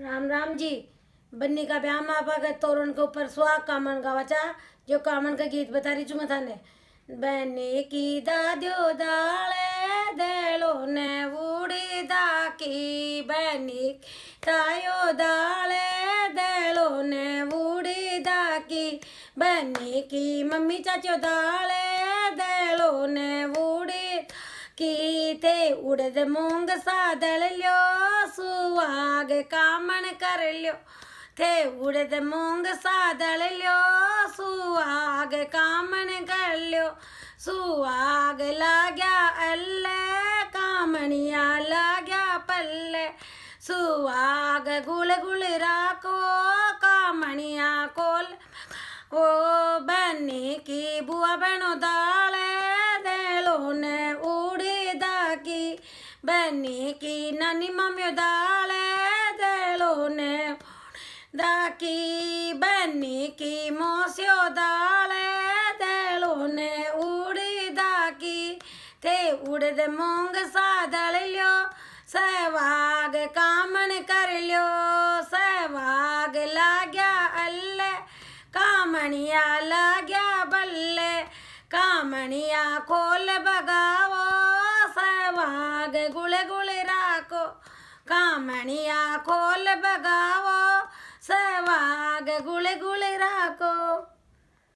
राम राम जी बन्नी का ब्याह माँ के तोरण के ऊपर सुहा कामन का बचा जो कामन का गीत बता रही चू था ने की दादो दाले देलो ने उड़ी दा की बनी तायो दाले देलो ने उड़ी दा की बनी की मम्मी चाचो दाले देलो ने उड़ी की ते उड़द मूंग सादल लो सुहाग कामन कर लो थे उड़द मूंग सादल लो सुहाग कामन कर ल्यो सुहाग लाग्या अल्ले कामिया लाग्या पल सुहाग गुल गुल राखो कामिया कोल ओ बनी की ಬೆನ್ನಿಕಿನ ನಿಮ್ಮಮ್ಯುದಾಳೆ ತೆಳುನೆ ದಾಕಿ ಬೆನ್ನಿಕಿ ಮೋಸ್ಯೋದಾಳೆ ತೆಳುನೆ ಉಡಿದಾಕಿ ತೆ ಉಡದ ಮೂಂಗ ಸಾದಳಿಲ್ಯೋ सहवाग कामन कर लियो सहवाग लाग्या अल्ले कामणिया लाग्या बल्ले कामणिया खोल बगा लागे गुले गुले राखो कामणिया खोल बगावो सेवाग गुले गुले राखो